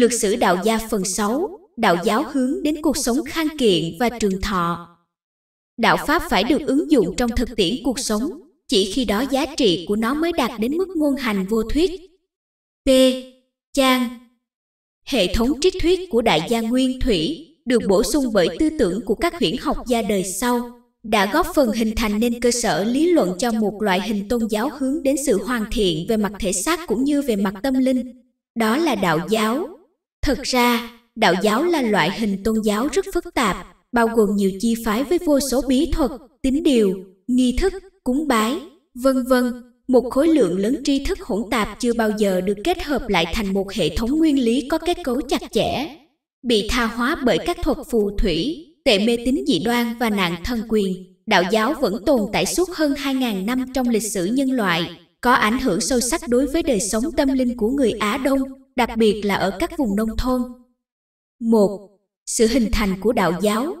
Lược sử đạo gia phần 6, đạo giáo hướng đến cuộc sống khang kiện và trường thọ. Đạo Pháp phải được ứng dụng trong thực tiễn cuộc sống, chỉ khi đó giá trị của nó mới đạt đến mức ngôn hành vô thuyết. p Trang Hệ thống triết thuyết của Đại gia Nguyên Thủy được bổ sung bởi tư tưởng của các huyển học gia đời sau đã góp phần hình thành nên cơ sở lý luận cho một loại hình tôn giáo hướng đến sự hoàn thiện về mặt thể xác cũng như về mặt tâm linh. Đó là đạo giáo, Thật ra, đạo giáo là loại hình tôn giáo rất phức tạp, bao gồm nhiều chi phái với vô số bí thuật, tín điều, nghi thức, cúng bái, vân vân. Một khối lượng lớn tri thức hỗn tạp chưa bao giờ được kết hợp lại thành một hệ thống nguyên lý có kết cấu chặt chẽ, bị tha hóa bởi các thuật phù thủy, tệ mê tín dị đoan và nạn thân quyền. Đạo giáo vẫn tồn tại suốt hơn 2.000 năm trong lịch sử nhân loại, có ảnh hưởng sâu sắc đối với đời sống tâm linh của người Á Đông, đặc biệt là ở các vùng nông thôn. Một, sự hình thành của đạo giáo.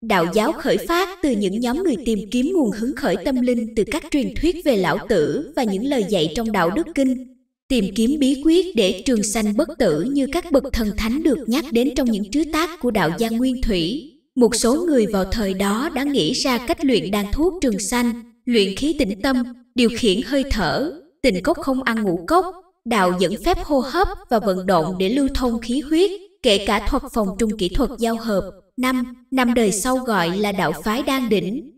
Đạo giáo khởi phát từ những nhóm người tìm kiếm nguồn hứng khởi tâm linh từ các truyền thuyết về lão tử và những lời dạy trong đạo đức kinh, tìm kiếm bí quyết để trường sanh bất tử như các bậc thần thánh được nhắc đến trong những chứa tác của đạo gia Nguyên Thủy. Một số người vào thời đó đã nghĩ ra cách luyện đan thuốc trường sanh, luyện khí tĩnh tâm, điều khiển hơi thở, tình cốc không ăn ngũ cốc, đạo dẫn phép hô hấp và vận động để lưu thông khí huyết, kể cả thuật phòng trung kỹ thuật giao hợp. Năm, năm đời sau gọi là đạo phái đan đỉnh.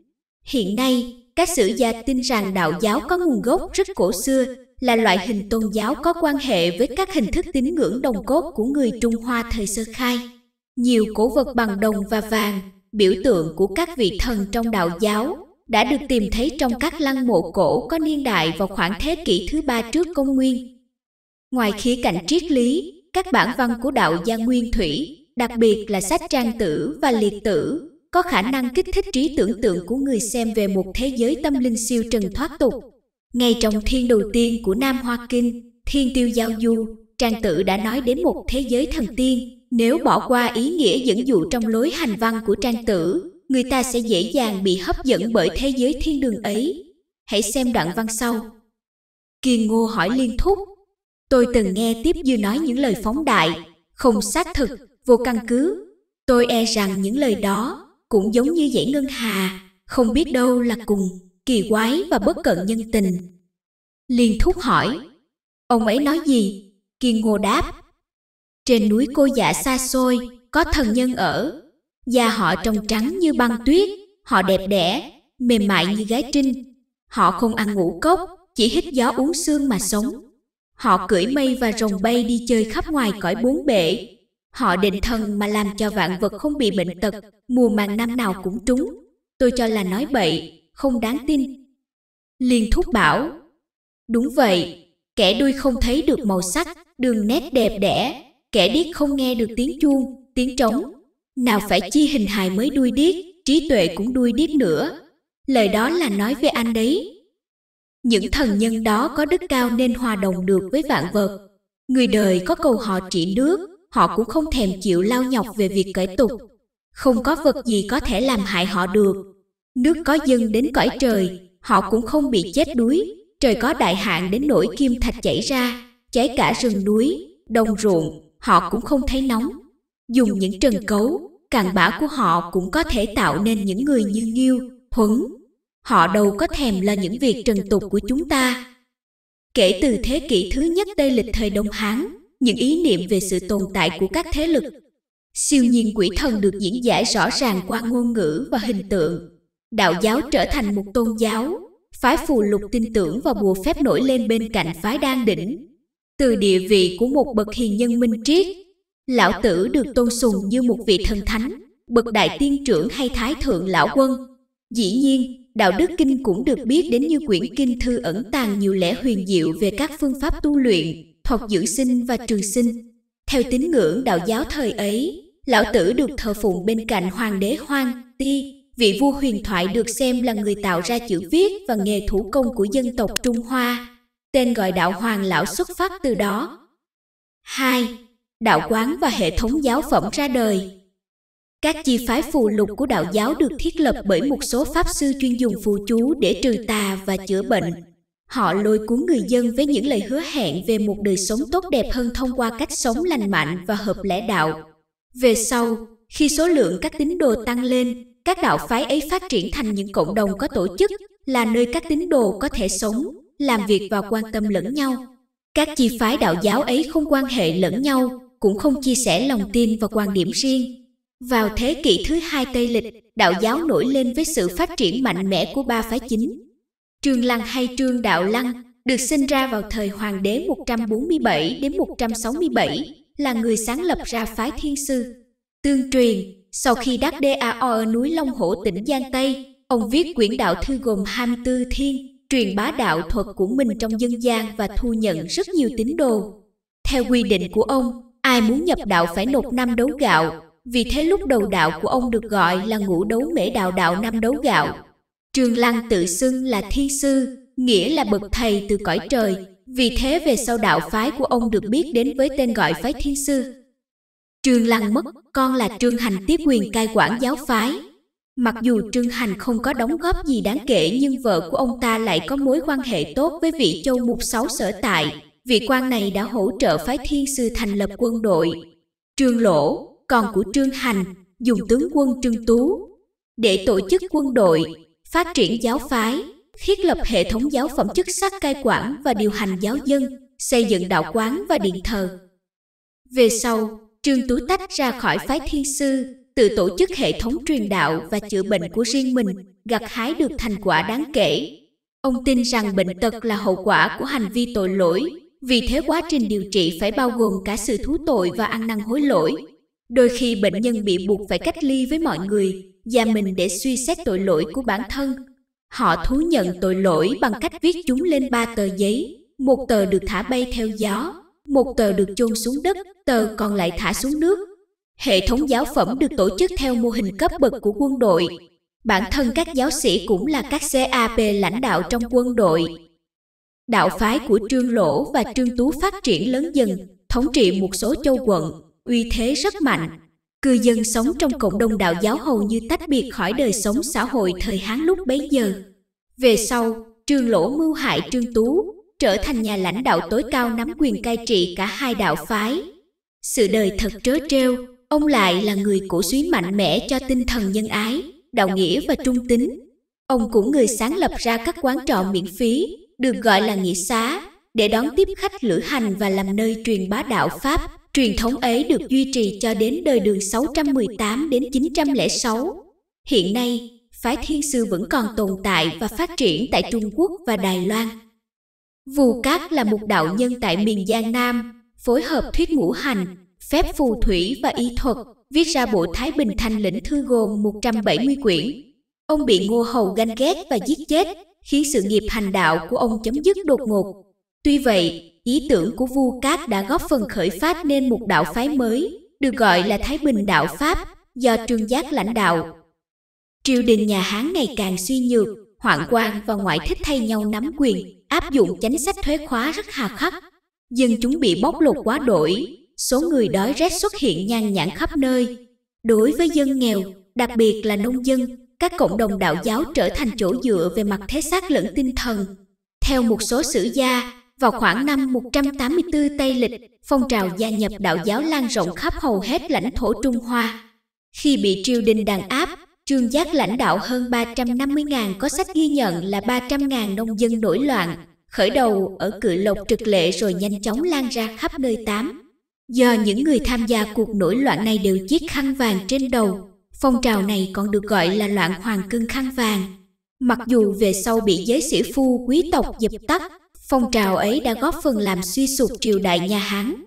Hiện nay, các sử gia tin rằng đạo giáo có nguồn gốc rất cổ xưa, là loại hình tôn giáo có quan hệ với các hình thức tín ngưỡng đồng cốt của người Trung Hoa thời sơ khai. Nhiều cổ vật bằng đồng và vàng, biểu tượng của các vị thần trong đạo giáo, đã được tìm thấy trong các lăng mộ cổ có niên đại vào khoảng thế kỷ thứ ba trước công nguyên. Ngoài khía cạnh triết lý, các bản văn của đạo gia nguyên thủy, đặc biệt là sách trang tử và liệt tử, có khả năng kích thích trí tưởng tượng của người xem về một thế giới tâm linh siêu trần thoát tục. Ngay trong thiên đầu tiên của Nam Hoa Kinh, Thiên Tiêu Giao Du, Trang Tử đã nói đến một thế giới thần tiên. Nếu bỏ qua ý nghĩa dẫn dụ trong lối hành văn của Trang Tử, người ta sẽ dễ dàng bị hấp dẫn bởi thế giới thiên đường ấy. Hãy xem đoạn văn sau. Kiền Ngô hỏi Liên Thúc, Tôi từng nghe Tiếp Dư nói những lời phóng đại, không xác thực, vô căn cứ. Tôi e rằng những lời đó cũng giống như dãy ngân hà, không biết đâu là cùng, kỳ quái và bất cận nhân tình. Liên thúc hỏi, ông ấy nói gì? Kiên Ngô đáp, trên núi cô dạ xa xôi, có thần nhân ở. Da họ trong trắng như băng tuyết, họ đẹp đẽ, mềm mại như gái trinh. Họ không ăn ngũ cốc, chỉ hít gió uống xương mà sống. Họ cưỡi mây và rồng bay đi chơi khắp ngoài cõi bốn bể. Họ định thần mà làm cho vạn vật không bị bệnh tật, mùa màng năm nào cũng trúng. Tôi cho là nói bậy, không đáng tin. Liên thúc bảo, đúng vậy, kẻ đuôi không thấy được màu sắc, đường nét đẹp đẽ, kẻ điếc không nghe được tiếng chuông, tiếng trống. Nào phải chi hình hài mới đuôi điếc, trí tuệ cũng đuôi điếc nữa. Lời đó là nói về anh đấy. Những thần nhân đó có đức cao nên hòa đồng được với vạn vật. Người đời có cầu họ trị nước, họ cũng không thèm chịu lao nhọc về việc cải tục. Không có vật gì có thể làm hại họ được. Nước có dâng đến cõi trời, họ cũng không bị chết đuối. Trời có đại hạn đến nỗi kim thạch chảy ra, cháy cả rừng núi, đồng ruộng, họ cũng không thấy nóng. Dùng những trần cấu, càn bã của họ cũng có thể tạo nên những người như Nghiêu, Huấn, họ đâu có thèm là những việc trần tục của chúng ta kể từ thế kỷ thứ nhất tây lịch thời đông hán những ý niệm về sự tồn tại của các thế lực siêu nhiên quỷ thần được diễn giải rõ ràng qua ngôn ngữ và hình tượng đạo giáo trở thành một tôn giáo phái phù lục tin tưởng và bùa phép nổi lên bên cạnh phái đan đỉnh từ địa vị của một bậc hiền nhân minh triết lão tử được tôn sùng như một vị thần thánh bậc đại tiên trưởng hay thái thượng lão quân Dĩ nhiên, Đạo Đức Kinh cũng được biết đến như quyển kinh thư ẩn tàng nhiều lẽ huyền diệu về các phương pháp tu luyện, thuật giữ sinh và trường sinh. Theo tín ngưỡng đạo giáo thời ấy, Lão Tử được thờ phụng bên cạnh Hoàng đế Hoang, Ti, vị vua huyền thoại được xem là người tạo ra chữ viết và nghề thủ công của dân tộc Trung Hoa. Tên gọi đạo Hoàng Lão xuất phát từ đó. 2. Đạo quán và hệ thống giáo phẩm ra đời các chi phái phù lục của đạo giáo được thiết lập bởi một số pháp sư chuyên dùng phù chú để trừ tà và chữa bệnh. Họ lôi cuốn người dân với những lời hứa hẹn về một đời sống tốt đẹp hơn thông qua cách sống lành mạnh và hợp lẽ đạo. Về sau, khi số lượng các tín đồ tăng lên, các đạo phái ấy phát triển thành những cộng đồng có tổ chức, là nơi các tín đồ có thể sống, làm việc và quan tâm lẫn nhau. Các chi phái đạo giáo ấy không quan hệ lẫn nhau, cũng không chia sẻ lòng tin và quan điểm riêng, vào thế kỷ thứ hai Tây lịch, đạo giáo nổi lên với sự phát triển mạnh mẽ của ba phái chính. Trương Lăng hay Trương Đạo Lăng được sinh ra vào thời Hoàng đế 147 đến 167, là người sáng lập ra phái Thiên Sư. Tương truyền, sau khi đắc đê A O ở núi Long Hổ tỉnh Giang Tây, ông viết quyển đạo thư gồm 24 thiên, truyền bá đạo thuật của mình trong dân gian và thu nhận rất nhiều tín đồ. Theo quy định của ông, ai muốn nhập đạo phải nộp năm đấu gạo, vì thế lúc đầu đạo của ông được gọi là ngũ đấu mễ đạo đạo năm đấu gạo. Trường Lăng tự xưng là thi sư, nghĩa là bậc thầy từ cõi trời, vì thế về sau đạo phái của ông được biết đến với tên gọi phái thiên sư. Trương Lăng mất, con là Trương Hành tiếp quyền cai quản giáo phái. Mặc dù Trương Hành không có đóng góp gì đáng kể nhưng vợ của ông ta lại có mối quan hệ tốt với vị châu mục sáu sở tại. Vị quan này đã hỗ trợ phái thiên sư thành lập quân đội. Trương Lỗ, con của Trương Hành dùng tướng quân Trương Tú để tổ chức quân đội, phát triển giáo phái, thiết lập hệ thống giáo phẩm chức sắc cai quản và điều hành giáo dân, xây dựng đạo quán và điện thờ. Về sau, Trương Tú tách ra khỏi phái thiên sư, tự tổ chức hệ thống truyền đạo và chữa bệnh của riêng mình, gặt hái được thành quả đáng kể. Ông tin rằng bệnh tật là hậu quả của hành vi tội lỗi, vì thế quá trình điều trị phải bao gồm cả sự thú tội và ăn năn hối lỗi, Đôi khi bệnh nhân bị buộc phải cách ly với mọi người và mình để suy xét tội lỗi của bản thân. Họ thú nhận tội lỗi bằng cách viết chúng lên ba tờ giấy, một tờ được thả bay theo gió, một tờ được chôn xuống đất, tờ còn lại thả xuống nước. Hệ thống giáo phẩm được tổ chức theo mô hình cấp bậc của quân đội. Bản thân các giáo sĩ cũng là các CAP lãnh đạo trong quân đội. Đạo phái của Trương Lỗ và Trương Tú phát triển lớn dần, thống trị một số châu quận, uy thế rất mạnh. Cư dân sống trong cộng đồng đạo giáo hầu như tách biệt khỏi đời sống xã hội thời Hán lúc bấy giờ. Về sau, Trương Lỗ mưu hại Trương Tú, trở thành nhà lãnh đạo tối cao nắm quyền cai trị cả hai đạo phái. Sự đời thật trớ trêu, ông lại là người cổ suý mạnh mẽ cho tinh thần nhân ái, đạo nghĩa và trung tính. Ông cũng người sáng lập ra các quán trọ miễn phí, được gọi là nghĩa xá, để đón tiếp khách lữ hành và làm nơi truyền bá đạo Pháp. Truyền thống ấy được duy trì cho đến đời đường 618 đến 906. Hiện nay, phái thiên sư vẫn còn tồn tại và phát triển tại Trung Quốc và Đài Loan. Vù Cát là một đạo nhân tại miền Giang Nam, phối hợp thuyết ngũ hành, phép phù thủy và y thuật, viết ra bộ Thái Bình Thanh lĩnh thư gồm 170 quyển. Ông bị Ngô Hầu ganh ghét và giết chết, khiến sự nghiệp hành đạo của ông chấm dứt đột ngột. Tuy vậy, ý tưởng của Vu Cát đã góp phần khởi phát nên một đạo phái mới, được gọi là Thái Bình Đạo Pháp, do Trương Giác lãnh đạo. Triều đình nhà Hán ngày càng suy nhược, hoạn quan và ngoại thích thay nhau nắm quyền, áp dụng chính sách thuế khóa rất hà khắc. Dân chúng bị bóc lột quá đổi, số người đói rét xuất hiện nhan nhản khắp nơi. Đối với dân nghèo, đặc biệt là nông dân, các cộng đồng đạo giáo trở thành chỗ dựa về mặt thế xác lẫn tinh thần. Theo một số sử gia, vào khoảng năm 184 Tây Lịch, phong trào gia nhập đạo giáo lan rộng khắp hầu hết lãnh thổ Trung Hoa. Khi bị triều đình đàn áp, Trương Giác lãnh đạo hơn 350.000 có sách ghi nhận là 300.000 nông dân nổi loạn, khởi đầu ở cự lộc trực lệ rồi nhanh chóng lan ra khắp nơi tám. Do những người tham gia cuộc nổi loạn này đều chiếc khăn vàng trên đầu, phong trào này còn được gọi là loạn hoàng cưng khăn vàng. Mặc dù về sau bị giới sĩ phu quý tộc dập tắt, Phong trào ấy đã góp phần làm suy sụp triều đại nhà Hán.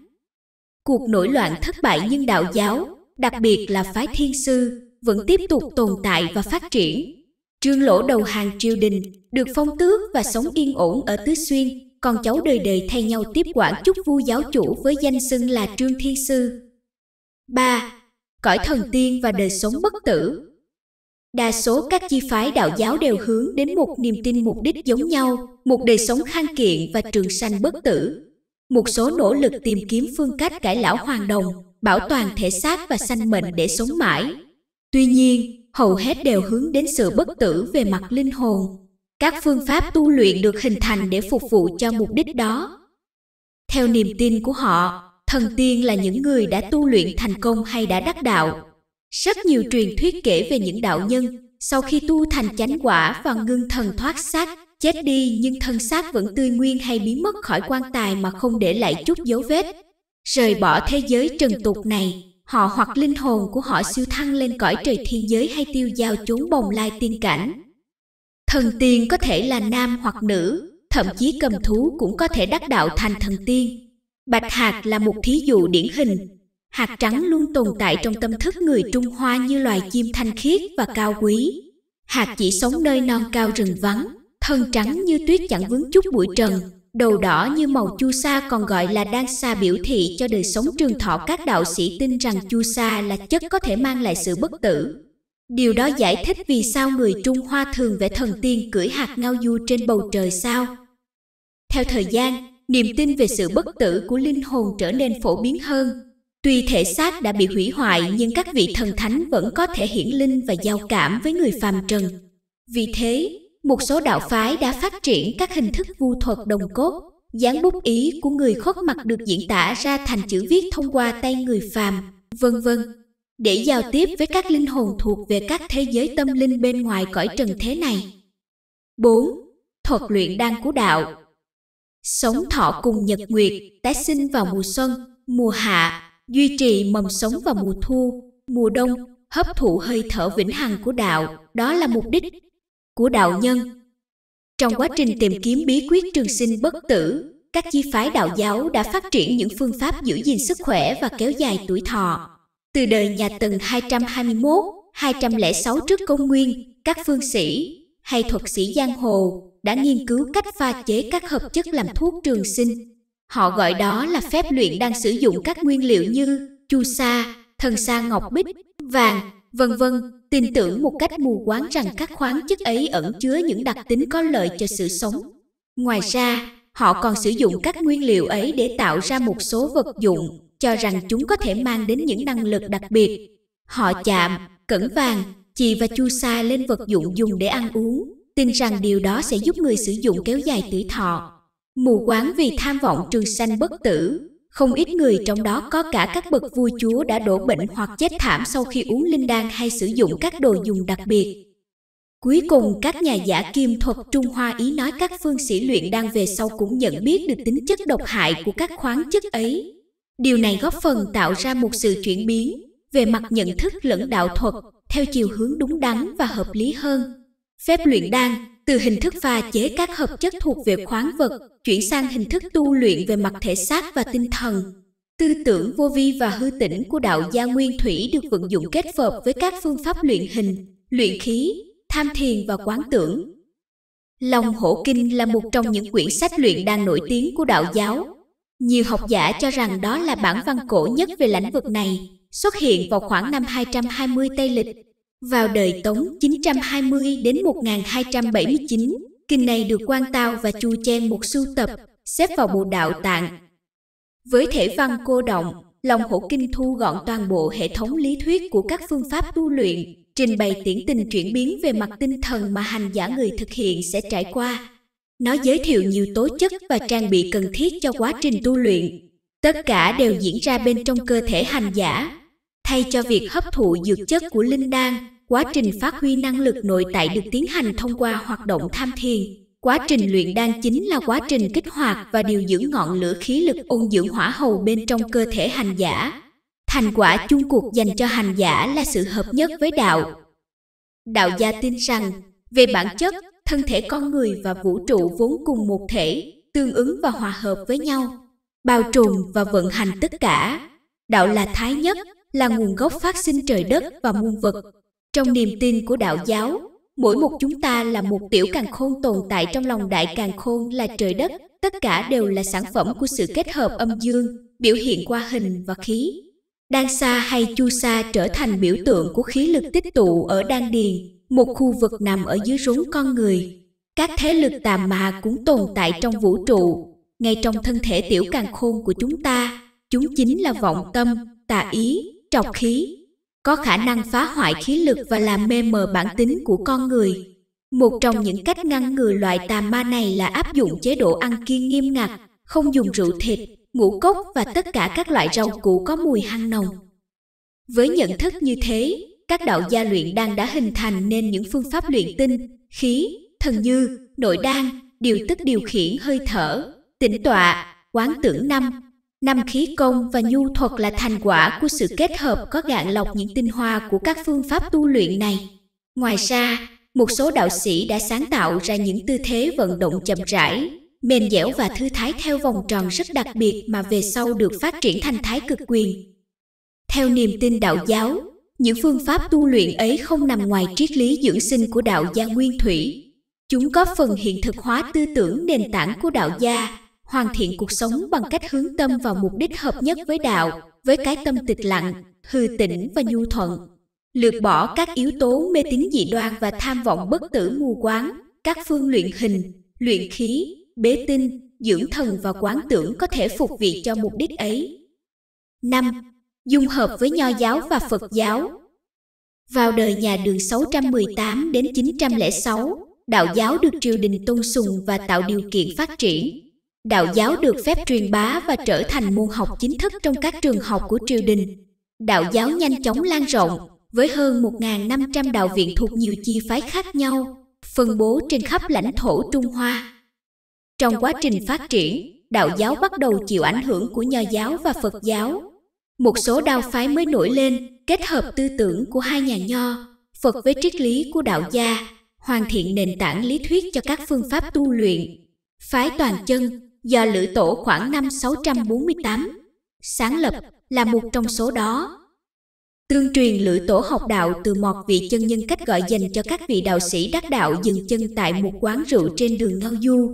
Cuộc nổi loạn thất bại nhưng đạo giáo, đặc biệt là phái thiên sư, vẫn tiếp tục tồn tại và phát triển. Trương lỗ đầu hàng triều đình, được phong tước và sống yên ổn ở Tứ Xuyên, con cháu đời đời thay nhau tiếp quản chúc vua giáo chủ với danh xưng là Trương Thiên Sư. Ba, Cõi thần tiên và đời sống bất tử đa số các chi phái đạo giáo đều hướng đến một niềm tin mục đích giống nhau một đời sống khang kiện và trường sanh bất tử một số nỗ lực tìm kiếm phương cách cải lão hoàng đồng bảo toàn thể xác và sanh mệnh để sống mãi tuy nhiên hầu hết đều hướng đến sự bất tử về mặt linh hồn các phương pháp tu luyện được hình thành để phục vụ cho mục đích đó theo niềm tin của họ thần tiên là những người đã tu luyện thành công hay đã đắc đạo rất nhiều truyền thuyết kể về những đạo nhân sau khi tu thành chánh quả và ngưng thần thoát xác, chết đi nhưng thân xác vẫn tươi nguyên hay biến mất khỏi quan tài mà không để lại chút dấu vết. Rời bỏ thế giới trần tục này, họ hoặc linh hồn của họ siêu thăng lên cõi trời thiên giới hay tiêu giao chốn bồng lai tiên cảnh. Thần tiên có thể là nam hoặc nữ, thậm chí cầm thú cũng có thể đắc đạo thành thần tiên. Bạch Hạc là một thí dụ điển hình, hạt trắng luôn tồn tại trong tâm thức người Trung Hoa như loài chim thanh khiết và cao quý. Hạt chỉ sống nơi non cao rừng vắng, thân trắng như tuyết chẳng vướng chút bụi trần, đầu đỏ như màu chu sa còn gọi là đan sa biểu thị cho đời sống trường thọ các đạo sĩ tin rằng chu sa là chất có thể mang lại sự bất tử. Điều đó giải thích vì sao người Trung Hoa thường vẽ thần tiên cưỡi hạt ngao du trên bầu trời sao. Theo thời gian, niềm tin về sự bất tử của linh hồn trở nên phổ biến hơn Tuy thể xác đã bị hủy hoại nhưng các vị thần thánh vẫn có thể hiển linh và giao cảm với người phàm trần. Vì thế, một số đạo phái đã phát triển các hình thức vu thuật đồng cốt, dán bút ý của người khuất mặt được diễn tả ra thành chữ viết thông qua tay người phàm, vân vân, để giao tiếp với các linh hồn thuộc về các thế giới tâm linh bên ngoài cõi trần thế này. 4. Thuật luyện đan của đạo Sống thọ cùng nhật nguyệt, tái sinh vào mùa xuân, mùa hạ, duy trì mầm sống vào mùa thu, mùa đông, hấp thụ hơi thở vĩnh hằng của đạo, đó là mục đích của đạo nhân. Trong quá trình tìm kiếm bí quyết trường sinh bất tử, các chi phái đạo giáo đã phát triển những phương pháp giữ gìn sức khỏe và kéo dài tuổi thọ. Từ đời nhà Tần 221, 206 trước công nguyên, các phương sĩ hay thuật sĩ giang hồ đã nghiên cứu cách pha chế các hợp chất làm thuốc trường sinh Họ gọi đó là phép luyện đang sử dụng các nguyên liệu như chu sa, thần sa ngọc bích, vàng, vân vân, tin tưởng một cách mù quáng rằng các khoáng chất ấy ẩn chứa những đặc tính có lợi cho sự sống. Ngoài ra, họ còn sử dụng các nguyên liệu ấy để tạo ra một số vật dụng, cho rằng chúng có thể mang đến những năng lực đặc biệt. Họ chạm, cẩn vàng, chì và chu sa lên vật dụng dùng để ăn uống, tin rằng điều đó sẽ giúp người sử dụng kéo dài tuổi thọ Mù quáng vì tham vọng trường sanh bất tử, không ít người trong đó có cả các bậc vua chúa đã đổ bệnh hoặc chết thảm sau khi uống linh đan hay sử dụng các đồ dùng đặc biệt. Cuối cùng các nhà giả kim thuật Trung Hoa ý nói các phương sĩ luyện đang về sau cũng nhận biết được tính chất độc hại của các khoáng chất ấy. Điều này góp phần tạo ra một sự chuyển biến về mặt nhận thức lẫn đạo thuật theo chiều hướng đúng đắn và hợp lý hơn. Phép luyện đan từ hình thức pha chế các hợp chất thuộc về khoáng vật chuyển sang hình thức tu luyện về mặt thể xác và tinh thần. Tư tưởng vô vi và hư tĩnh của đạo gia nguyên thủy được vận dụng kết hợp với các phương pháp luyện hình, luyện khí, tham thiền và quán tưởng. Long Hổ Kinh là một trong những quyển sách luyện đan nổi tiếng của đạo giáo. Nhiều học giả cho rằng đó là bản văn cổ nhất về lĩnh vực này, xuất hiện vào khoảng năm 220 Tây Lịch vào đời Tống 920 đến 1279, kinh này được Quan Tao và Chu Chen một sưu tập, xếp vào bộ đạo tạng. Với thể văn cô động, lòng hổ kinh thu gọn toàn bộ hệ thống lý thuyết của các phương pháp tu luyện, trình bày điển tình chuyển biến về mặt tinh thần mà hành giả người thực hiện sẽ trải qua. Nó giới thiệu nhiều tố chất và trang bị cần thiết cho quá trình tu luyện. Tất cả đều diễn ra bên trong cơ thể hành giả, thay cho việc hấp thụ dược chất của linh đan quá trình phát huy năng lực nội tại được tiến hành thông qua hoạt động tham thiền quá trình luyện đan chính là quá trình kích hoạt và điều dưỡng ngọn lửa khí lực ôn dưỡng hỏa hầu bên trong cơ thể hành giả thành quả chung cuộc dành cho hành giả là sự hợp nhất với đạo đạo gia tin rằng về bản chất thân thể con người và vũ trụ vốn cùng một thể tương ứng và hòa hợp với nhau bao trùm và vận hành tất cả đạo là thái nhất là nguồn gốc phát sinh trời đất và muôn vật. Trong niềm tin của đạo giáo, mỗi một chúng ta là một tiểu càng khôn tồn tại trong lòng đại càng khôn là trời đất, tất cả đều là sản phẩm của sự kết hợp âm dương, biểu hiện qua hình và khí. Đan xa hay chu sa trở thành biểu tượng của khí lực tích tụ ở đan điền, một khu vực nằm ở dưới rốn con người. Các thế lực tà ma cũng tồn tại trong vũ trụ, ngay trong thân thể tiểu càng khôn của chúng ta, chúng chính là vọng tâm, tà ý, trọc khí, có khả năng phá hoại khí lực và làm mê mờ bản tính của con người. Một trong những cách ngăn ngừa loại tà ma này là áp dụng chế độ ăn kiêng nghiêm ngặt, không dùng rượu thịt, ngũ cốc và tất cả các loại rau củ có mùi hăng nồng. Với nhận thức như thế, các đạo gia luyện đang đã hình thành nên những phương pháp luyện tinh, khí, thần như, nội đan, điều tức điều khiển hơi thở, tĩnh tọa, quán tưởng năm, Năm khí công và nhu thuật là thành quả của sự kết hợp có gạn lọc những tinh hoa của các phương pháp tu luyện này. Ngoài ra, một số đạo sĩ đã sáng tạo ra những tư thế vận động chậm rãi, mềm dẻo và thư thái theo vòng tròn rất đặc biệt mà về sau được phát triển thành thái cực quyền. Theo niềm tin đạo giáo, những phương pháp tu luyện ấy không nằm ngoài triết lý dưỡng sinh của đạo gia nguyên thủy. Chúng có phần hiện thực hóa tư tưởng nền tảng của đạo gia, hoàn thiện cuộc sống bằng cách hướng tâm vào mục đích hợp nhất với đạo với cái tâm tịch lặng hư tĩnh và nhu thuận lược bỏ các yếu tố mê tín dị đoan và tham vọng bất tử mù quáng các phương luyện hình luyện khí bế tinh dưỡng thần và quán tưởng có thể phục vị cho mục đích ấy Năm, Dung hợp với Nho giáo và Phật giáo Vào đời nhà đường 618 đến 906, đạo giáo được triều đình tôn sùng và tạo điều kiện phát triển Đạo giáo được phép truyền bá và trở thành môn học chính thức trong các trường học của triều đình. Đạo giáo nhanh chóng lan rộng, với hơn 1.500 đạo viện thuộc nhiều chi phái khác nhau, phân bố trên khắp lãnh thổ Trung Hoa. Trong quá trình phát triển, đạo giáo bắt đầu chịu ảnh hưởng của nho giáo và Phật giáo. Một số đạo phái mới nổi lên, kết hợp tư tưởng của hai nhà nho, Phật với triết lý của đạo gia, hoàn thiện nền tảng lý thuyết cho các phương pháp tu luyện. Phái toàn chân, do Lữ Tổ khoảng năm 648, sáng lập là một trong số đó. Tương truyền Lữ Tổ học đạo từ một vị chân nhân cách gọi dành cho các vị đạo sĩ đắc đạo dừng chân tại một quán rượu trên đường Ngao Du.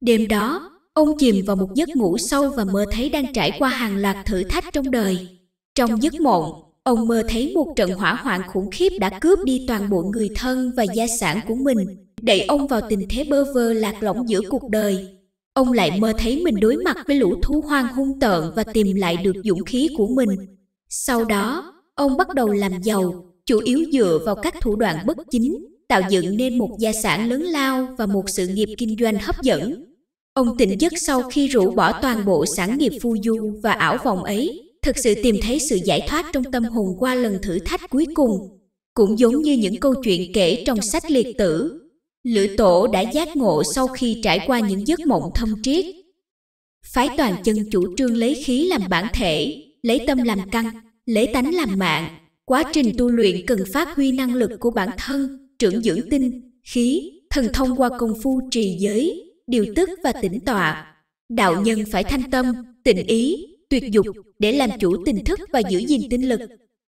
Đêm đó, ông chìm vào một giấc ngủ sâu và mơ thấy đang trải qua hàng loạt thử thách trong đời. Trong giấc mộng, ông mơ thấy một trận hỏa hoạn khủng khiếp đã cướp đi toàn bộ người thân và gia sản của mình, đẩy ông vào tình thế bơ vơ lạc lõng giữa cuộc đời. Ông lại mơ thấy mình đối mặt với lũ thú hoang hung tợn và tìm lại được dũng khí của mình. Sau đó, ông bắt đầu làm giàu, chủ yếu dựa vào các thủ đoạn bất chính, tạo dựng nên một gia sản lớn lao và một sự nghiệp kinh doanh hấp dẫn. Ông tỉnh giấc sau khi rũ bỏ toàn bộ sản nghiệp phu du và ảo vọng ấy, thực sự tìm thấy sự giải thoát trong tâm hồn qua lần thử thách cuối cùng. Cũng giống như những câu chuyện kể trong sách liệt tử, Lữ tổ đã giác ngộ sau khi trải qua những giấc mộng thâm triết. Phái toàn chân chủ trương lấy khí làm bản thể, lấy tâm làm căn, lấy tánh làm mạng. Quá trình tu luyện cần phát huy năng lực của bản thân, trưởng dưỡng tinh, khí, thần thông qua công phu trì giới, điều tức và tĩnh tọa. Đạo nhân phải thanh tâm, tịnh ý, tuyệt dục để làm chủ tình thức và giữ gìn tinh lực,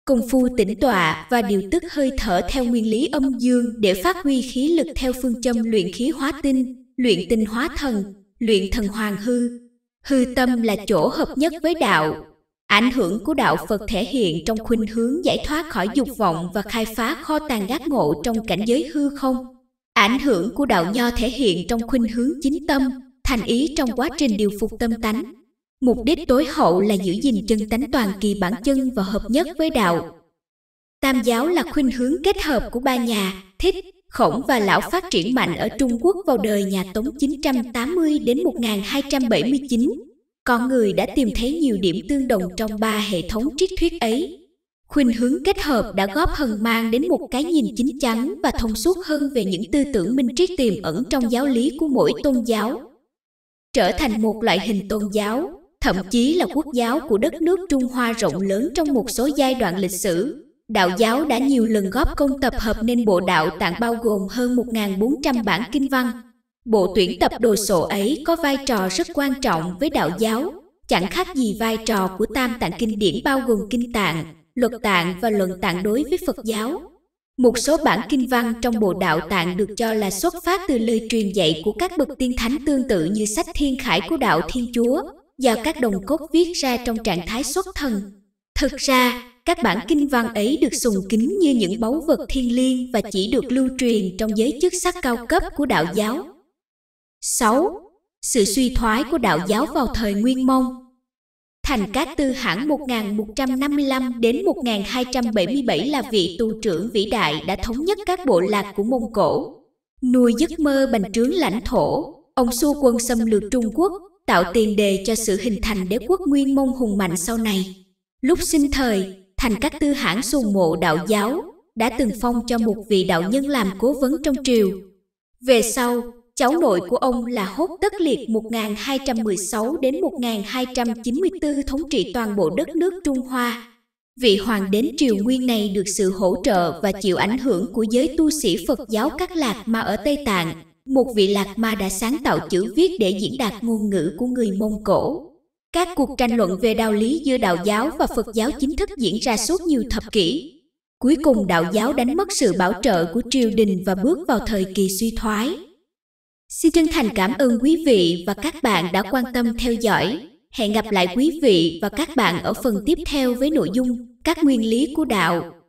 Công phu tĩnh tọa và điều tức hơi thở theo nguyên lý âm dương để phát huy khí lực theo phương châm luyện khí hóa tinh, luyện tinh hóa thần, luyện thần hoàng hư. Hư tâm là chỗ hợp nhất với đạo. Ảnh hưởng của đạo Phật thể hiện trong khuynh hướng giải thoát khỏi dục vọng và khai phá kho tàng giác ngộ trong cảnh giới hư không. Ảnh hưởng của đạo nho thể hiện trong khuynh hướng chính tâm, thành ý trong quá trình điều phục tâm tánh, Mục đích tối hậu là giữ gìn chân tánh toàn kỳ bản chân và hợp nhất với đạo. Tam giáo là khuynh hướng kết hợp của ba nhà, thích, khổng và lão phát triển mạnh ở Trung Quốc vào đời nhà Tống 980 đến 1279. Con người đã tìm thấy nhiều điểm tương đồng trong ba hệ thống triết thuyết ấy. Khuynh hướng kết hợp đã góp phần mang đến một cái nhìn chính chắn và thông suốt hơn về những tư tưởng minh triết tiềm ẩn trong giáo lý của mỗi tôn giáo, trở thành một loại hình tôn giáo thậm chí là quốc giáo của đất nước Trung Hoa rộng lớn trong một số giai đoạn lịch sử. Đạo giáo đã nhiều lần góp công tập hợp nên bộ đạo tạng bao gồm hơn 1.400 bản kinh văn. Bộ tuyển tập đồ sộ ấy có vai trò rất quan trọng với đạo giáo, chẳng khác gì vai trò của tam tạng kinh điển bao gồm kinh tạng, luật tạng và luận tạng đối với Phật giáo. Một số bản kinh văn trong bộ đạo tạng được cho là xuất phát từ lời truyền dạy của các bậc tiên thánh tương tự như sách thiên khải của đạo Thiên Chúa, do các đồng cốt viết ra trong trạng thái xuất thần. Thực ra, các bản kinh văn ấy được sùng kính như những báu vật thiên liêng và chỉ được lưu truyền trong giới chức sắc cao cấp của đạo giáo. 6. Sự suy thoái của đạo giáo vào thời Nguyên Mông Thành Cát Tư hãng 1155 đến 1277 là vị tù trưởng vĩ đại đã thống nhất các bộ lạc của Mông Cổ. Nuôi giấc mơ bành trướng lãnh thổ, ông xua quân xâm lược Trung Quốc, tạo tiền đề cho sự hình thành đế quốc nguyên mông hùng mạnh sau này. Lúc sinh thời, thành các tư hãng sùng mộ đạo giáo đã từng phong cho một vị đạo nhân làm cố vấn trong triều. Về sau, cháu nội của ông là Hốt Tất Liệt 1216 đến 1294 thống trị toàn bộ đất nước Trung Hoa. Vị hoàng đến triều nguyên này được sự hỗ trợ và chịu ảnh hưởng của giới tu sĩ Phật giáo các lạc mà ở Tây Tạng một vị lạc ma đã sáng tạo chữ viết để diễn đạt ngôn ngữ của người Mông Cổ. Các cuộc tranh luận về đạo lý giữa đạo giáo và Phật giáo chính thức diễn ra suốt nhiều thập kỷ. Cuối cùng đạo giáo đánh mất sự bảo trợ của triều đình và bước vào thời kỳ suy thoái. Xin chân thành cảm ơn quý vị và các bạn đã quan tâm theo dõi. Hẹn gặp lại quý vị và các bạn ở phần tiếp theo với nội dung Các nguyên lý của đạo.